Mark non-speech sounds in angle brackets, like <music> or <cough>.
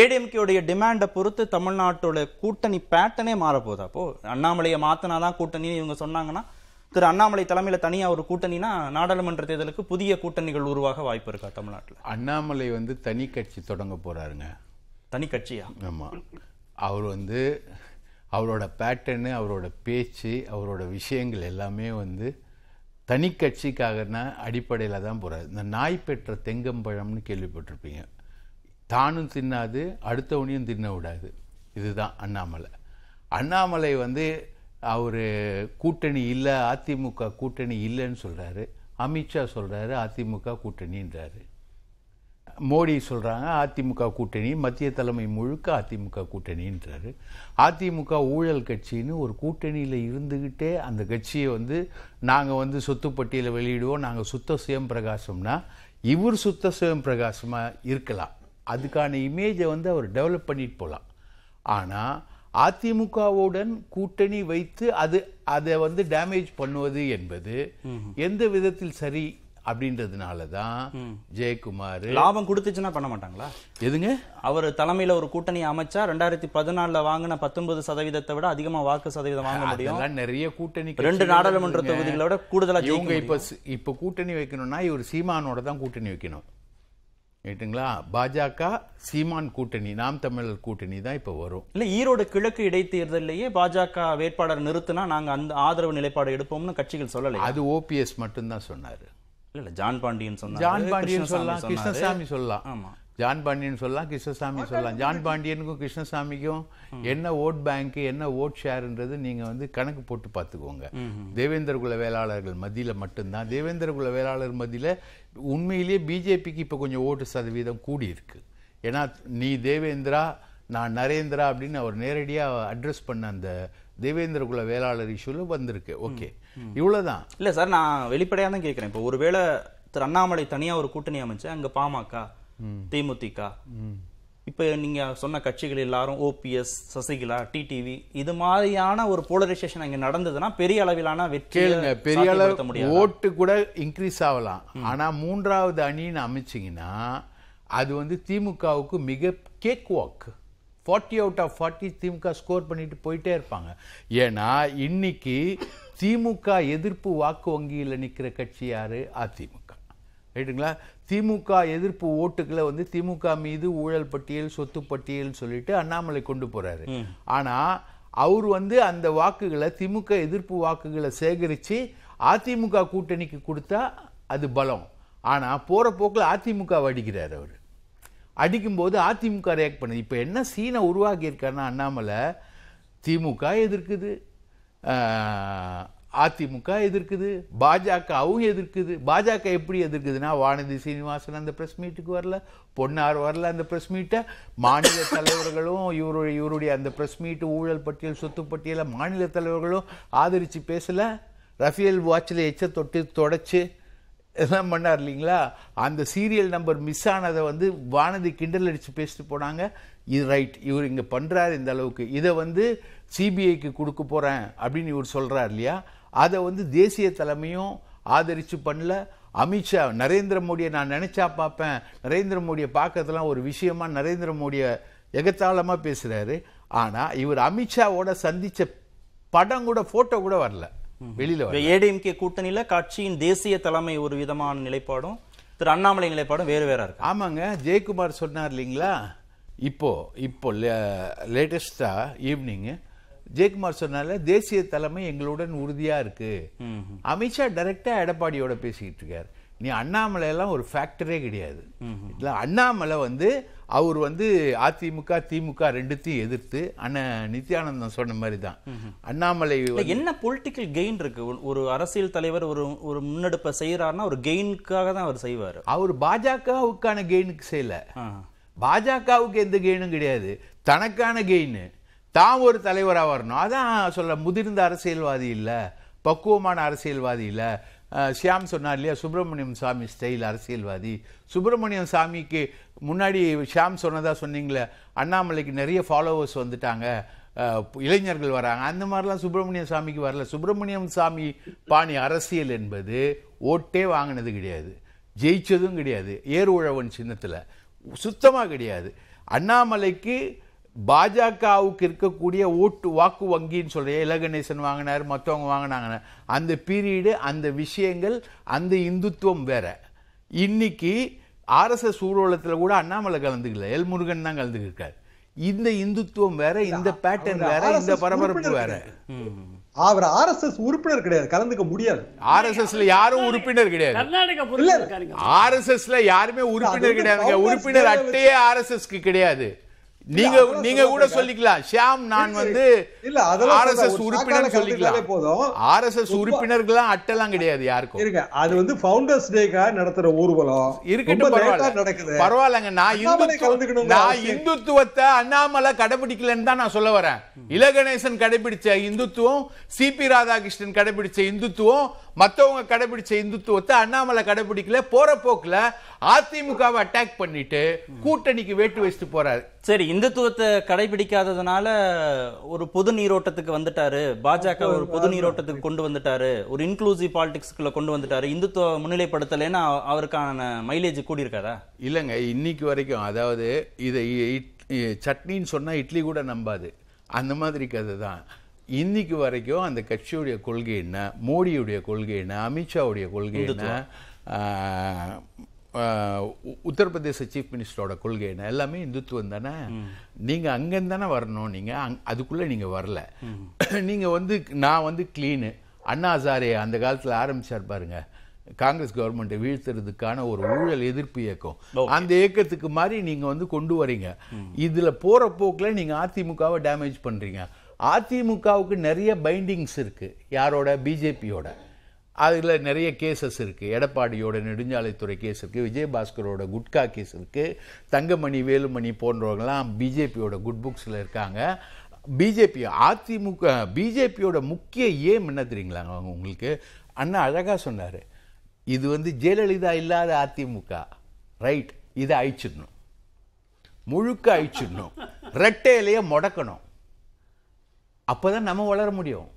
ஏடிஎம்கேடைய டிமாண்டை பொறுத்து தமிழ்நாட்டோட கூட்டணி பேட்டனே மாறப்போகுது அப்போ அண்ணாமலையை மாத்தினாதான் கூட்டணின்னு இவங்க சொன்னாங்கன்னா திரு அண்ணாமலை தலைமையில் தனியாக ஒரு கூட்டணினா நாடாளுமன்ற தேர்தலுக்கு புதிய கூட்டணிகள் உருவாக வாய்ப்பு இருக்கா தமிழ்நாட்டில் அண்ணாமலை வந்து தனி கட்சி தொடங்க போகிறாருங்க தனி கட்சியா ஆமாம் அவர் வந்து அவரோட பேட்டர்னு அவரோட பேச்சு அவரோட விஷயங்கள் எல்லாமே வந்து தனி கட்சிக்காகனா அடிப்படையில் தான் போகிறார் இந்த நாய் பெற்ற தெங்கம்பழம்னு கேள்விப்பட்டிருப்பீங்க தானும் தின்னாது அடுத்தவனையும் தின்ன விடாது இதுதான் அண்ணாமலை அண்ணாமலை வந்து அவர் கூட்டணி இல்லை அதிமுக கூட்டணி இல்லைன்னு சொல்கிறாரு அமித்ஷா சொல்கிறாரு அதிமுக கூட்டணின்றார் மோடி சொல்கிறாங்க அதிமுக கூட்டணி மத்திய தலைமை முழுக்க அதிமுக கூட்டணின்றாரு அதிமுக ஊழல் கட்சின்னு ஒரு கூட்டணியில் இருந்துக்கிட்டே அந்த கட்சியை வந்து நாங்கள் வந்து சொத்துப்பட்டியில் வெளியிடுவோம் நாங்கள் சுத்த சுயம் பிரகாசம்னா இவர் சுத்த சுயம் பிரகாசமாக இருக்கலாம் அதுக்கான இமேஜை வந்து அவர் டெவலப் பண்ணிட்டு போகலாம் ஆனால் அதிமுகவுடன் கூட்டணி வைத்து அது அதை வந்து டேமேஜ் பண்ணுவது என்பது எந்த விதத்தில் சரி அப்படின்றதுனால தான் ஜெயக்குமார் லாபம் கொடுத்துச்சுன்னா பண்ண மாட்டாங்களா எதுங்க அவர் தலைமையில் ஒரு கூட்டணி அமைச்சா ரெண்டாயிரத்தி பதினாலில் வாங்கின பத்தொன்பது சதவீதத்தை விட அதிகமாக வாக்கு சதவீதம் வாங்க முடியும் நிறைய கூட்டணி ரெண்டு நாடாளுமன்ற தொகுதிகளோட கூடுதலாக இவங்க இப்போ இப்போ கூட்டணி வைக்கணும்னா இவர் சீமானோட தான் கூட்டணி வைக்கணும் ரைட்டுங்களா பாஜக சீமான் கூட்டணி நாம் தமிழர் கூட்டணி தான் இப்ப வரும் இல்ல ஈரோடு கிழக்கு இடைத்தேர்தலையே பாஜக வேட்பாளர் நிறுத்தினா நாங்க அந்த ஆதரவு நிலைப்பாடு எடுப்போம்னு கட்சிகள் சொல்லலை அது ஓபிஎஸ் மட்டும்தான் சொன்னாரு இல்ல ஜான் பாண்டியன் சொன்னார் ஜான் பாண்டியன் சொல்லலாம் கிருஷ்ணசாமி சொல்லலாம் ஆமா ஜான் பாண்டியன் சொல்லலாம் கிருஷ்ணசாமி சொல்லலாம் ஜான் பாண்டியனுக்கும் கிருஷ்ணசாமிக்கும் என்ன ஓட் பேங்க்கு என்ன ஓட் ஷேருன்றது நீங்கள் வந்து கணக்கு போட்டு பார்த்துக்கோங்க தேவேந்திர குல வேளாளர்கள் மத்தியில் மட்டும்தான் தேவேந்திர குல வேளாளர் மத்தியில் உண்மையிலேயே பிஜேபிக்கு இப்போ கொஞ்சம் ஓட்டு சதவீதம் கூடி இருக்கு ஏன்னா நீ தேவேந்திரா நான் நரேந்திரா அப்படின்னு அவர் நேரடியாக அட்ரஸ் பண்ண அந்த தேவேந்திர குல வேளாளர் இஷ்யூல வந்திருக்கு ஓகே இவ்வளோதான் இல்லை சார் நான் வெளிப்படையாக தான் கேட்குறேன் இப்போ ஒருவேளை திரு அண்ணாமலை தனியாக ஒரு கூட்டணி அமைச்சு அங்கே பாமக தேமுதிக இப்போ நீங்கள் சொன்ன கட்சிகள் எல்லாரும் ஓபிஎஸ் சசிகலா டிடிவி இது மாதிரியான ஒரு போலரைசேஷன் அங்கே நடந்ததுன்னா பெரிய அளவிலான வெற்றி பெரிய அளவு ஓட்டு கூட இன்க்ரீஸ் ஆகலாம் ஆனால் மூன்றாவது அணின்னு அமைச்சிங்கன்னா அது வந்து திமுகவுக்கு மிக cakewalk forty out of forty DMK score பண்ணிட்டு போயிட்டே இருப்பாங்க ஏன்னா இன்னைக்கு திமுக எதிர்ப்பு வாக்கு வங்கியில் நிற்கிற கட்சி யார் அதிமுக ரைட்டுங்களா திமுக எதிர்ப்பு ஓட்டுக்களை வந்து திமுக மீது ஊழல் பட்டியல் சொத்து பட்டியல் சொல்லிட்டு அண்ணாமலை கொண்டு போறாரு ஆனா அவர் வந்து அந்த வாக்குகளை திமுக எதிர்ப்பு வாக்குகளை சேகரித்து அதிமுக கூட்டணிக்கு கொடுத்தா அது பலம் ஆனால் போகிற போக்கில் அதிமுக அடிக்கிறார் அவர் அடிக்கும்போது அதிமுக ரியாக்ட் பண்ணுது இப்போ என்ன சீனை உருவாக்கியிருக்காருன்னா அண்ணாமலை திமுக எதிர்க்குது அதிமுக எதிர்க்குது பாஜக அவங்க எதிர்க்குது பாஜக எப்படி எதிர்க்குதுன்னா வானதி சீனிவாசன் அந்த ப்ரெஸ் மீட்டுக்கு வரல பொன்னார் வரல அந்த ப்ரெஸ் மீட்டை மாநில தலைவர்களும் இவருடைய இவருடைய அந்த ப்ரெஸ் மீட்டு ஊழல் பட்டியல் சொத்து பட்டியலை மாநில தலைவர்களும் ஆதரித்து பேசலை ரஃபேல் வாட்சில் எச்ச தொட்டு தொடச்சி இதெல்லாம் பண்ணார் இல்லைங்களா அந்த சீரியல் நம்பர் மிஸ் ஆனதை வந்து வானதி கிண்டல் அடித்து பேசிட்டு போனாங்க இது ரைட் இவர் இங்கே பண்ணுறாரு இந்த அளவுக்கு இதை வந்து சிபிஐக்கு கொடுக்க போகிறேன் அப்படின்னு இவர் சொல்கிறார் இல்லையா அதை வந்து தேசிய தலைமையும் ஆதரித்து பண்ணல அமித்ஷா நரேந்திர மோடியை நான் நினச்சா பார்ப்பேன் நரேந்திர மோடியை பார்க்கறதுலாம் ஒரு விஷயமா நரேந்திர மோடியை எகத்தாளமாக பேசுகிறாரு ஆனால் இவர் அமித்ஷாவோட சந்தித்த படம் கூட ஃபோட்டோ கூட வரல வெளியில் ஏடிஎம்கே கூட்டணியில் கட்சியின் தேசிய தலைமை ஒரு விதமான நிலைப்பாடும் திரு அண்ணாமலை நிலைப்பாடும் வேறு வேறாக இருக்கு ஆமாங்க ஜெயக்குமார் சொன்னார் இல்லைங்களா இப்போ இப்போ லேட்டஸ்டாக ஈவினிங்கு ஜெயக்குமார் சொன்னால தேசிய தலைமை எங்களுடன் உறுதியா இருக்கு அமித்ஷா டைரக்டா எடப்பாடியோட பேசிக்கிட்டு இருக்காரு நீ அண்ணாமலை எல்லாம் ஒரு ஃபேக்டரே கிடையாது இல்லை அண்ணாமலை வந்து அவர் வந்து அதிமுக திமுக ரெண்டுத்தையும் எதிர்த்து அண்ணன் நித்யானந்தம் சொன்ன மாதிரி தான் அண்ணாமலை என்ன பொலிட்டிக்கல் கெயின் இருக்கு ஒரு அரசியல் தலைவர் ஒரு ஒரு முன்னெடுப்பை செய்யறாருன்னா ஒரு கெயினுக்காக தான் அவர் செய்வார் அவர் பாஜகவுக்கான கெயினுக்கு செய்யல பாஜகவுக்கு எந்த கெயினும் கிடையாது தனக்கான கெயின்னு தான் ஒரு தலைவராக வரணும் அதான் சொல்ல முதிர்ந்த அரசியல்வாதி இல்லை பக்குவமான அரசியல்வாதி இல்லை ஷியாம் சொன்னார் இல்லையா சுப்பிரமணியம் சாமி ஸ்டைல் அரசியல்வாதி சுப்பிரமணியம் சாமிக்கு முன்னாடி ஷியாம் சொன்னதாக சொன்னீங்களே அண்ணாமலைக்கு நிறைய ஃபாலோவர்ஸ் வந்துட்டாங்க இளைஞர்கள் வராங்க அந்த மாதிரிலாம் சுப்பிரமணியம் சாமிக்கு வரல சுப்பிரமணியம் சாமி பாணி அரசியல் என்பது ஓட்டே வாங்கினது கிடையாது ஜெயிச்சதும் கிடையாது ஏர் உழவன் சின்னத்தில் சுத்தமாக கிடையாது அண்ணாமலைக்கு பாஜகவுக்கு இருக்கக்கூடிய ஓட்டு வாக்கு வங்கின்னு சொல்கிற இலகணேசன் வாங்கினார் மற்றவங்க வாங்கினாங்க அந்த பீரியடு அந்த விஷயங்கள் அந்த இந்துத்துவம் வேற இன்னைக்கு ஆர்எஸ்எஸ் ஊர்வலத்தில் கூட அண்ணாமலை கலந்துக்கல எல் முருகன் தான் கலந்துக்கிருக்கார் இந்த இந்துத்துவம் வேற இந்த பேட்டர்ன் வேற இந்த பரபரப்பு வேற அவர் ஆர்எஸ்எஸ் உறுப்பினர் கிடையாது கலந்துக்க முடியாது ஆர்எஸ்எஸ்ல யாரும் உறுப்பினர் கிடையாது ஆர்எஸ்எஸ்ல யாருமே உறுப்பினர் கிடையாது உறுப்பினர் அட்டையே ஆர்எஸ்எஸ்க்கு கிடையாது நீங்க நீங்க கூட சொல்லிக்கலாம் ஷியாம் நான் வந்து ஆர்எஸ்எஸ் உறுப்பினர் சொல்லிக்கலாம் போதும் ஆர்எஸ்எஸ் உறுப்பினர்களா அட்டெல்லாம் கிடையாது யாருக்கும் இருக்க அது வந்து ஃபவுண்டர்ஸ் டேக்கா நடத்துற ஊர்வலம் இருக்கட்டும் பரவாயில்ல நடக்குது பரவாயில்லங்க நான் இந்துத்துவ நான் இந்துத்துவத்தை அண்ணாமலை கடைபிடிக்கலன்னு தான் நான் சொல்ல வரேன் இலகணேசன் கடைபிடிச்ச இந்துத்துவம் சிபி ராதாகிருஷ்ணன் கடைபிடிச்ச இந்துத்துவம் மற்றவங்க கடைபிடிச்ச இந்துத்துவத்தை அண்ணாமலை கடைபிடிக்கல போற போக்குல அதிமுகவை அட்டாக் பண்ணிட்டு கூட்டணிக்கு வேட்டு வச்சுட்டு போறாரு சரி இந்துத்துவத்தை கடைபிடிக்காததுனால ஒரு பொது நீரோட்டத்துக்கு வந்துட்டாரு பாஜக ஒரு பொது நீரோட்டத்துக்கு கொண்டு வந்துட்டாரு ஒரு இன்க்ளூசிவ் பாலிடிக்ஸ்க்குள்ள கொண்டு வந்துட்டாரு இந்துத்துவ முன்னிலைப்படுத்தலைன்னா அவருக்கான மைலேஜ் கூடி இருக்காதா இல்லைங்க இன்னைக்கு வரைக்கும் அதாவது இதை சட்னின்னு சொன்னால் இட்லி கூட நம்பாது அந்த மாதிரி கதை தான் இன்னைக்கு வரைக்கும் அந்த கட்சியுடைய கொள்கை என்ன மோடியுடைய கொள்கை என்ன அமித்ஷாவுடைய கொள்கை என்ன உத்தரப்பிரதேச சீஃப் மினிஸ்டரோட கொள்கை என்ன எல்லாமே இந்துத்துவம் தானே நீங்கள் அங்கேருந்து தானே வரணும் நீங்கள் அங் அதுக்குள்ளே நீங்கள் வரல <clears throat> நீங்கள் வந்து நான் வந்து க்ளீனு அண்ணா ஹசாரே அந்த காலத்தில் ஆரம்பிச்சார் பாருங்க காங்கிரஸ் கவர்மெண்ட்டை வீழ்த்துறதுக்கான ஒரு ஊழல் எதிர்ப்பு இயக்கம் அந்த இயக்கத்துக்கு மாதிரி நீங்கள் வந்து கொண்டு வரீங்க இதில் போகிற போக்கில் நீங்கள் அதிமுகவை டேமேஜ் பண்ணுறீங்க அதிமுகவுக்கு நிறைய பைண்டிங்ஸ் இருக்குது யாரோட பிஜேபியோட அதில் நிறைய கேசஸ் இருக்குது எடப்பாடியோட நெடுஞ்சாலைத்துறை கேஸ் இருக்குது விஜயபாஸ்கரோட குட்கா கேஸ் இருக்குது தங்கமணி வேலுமணி போன்றவங்களாம் பிஜேபியோட குட் புக்ஸில் இருக்காங்க பிஜேபி அதிமுக பிஜேபியோட முக்கிய ஏம் என்ன தெரியுங்களாங்க அவங்க உங்களுக்கு அண்ணா அழகாக சொன்னார் இது வந்து ஜெயலலிதா இல்லாத அதிமுக ரைட் இதை அழிச்சிடணும் முழுக்க அழிச்சிடணும் ரெட்டையிலேயே முடக்கணும் அப்போ தான் நம்ம வளர முடியும்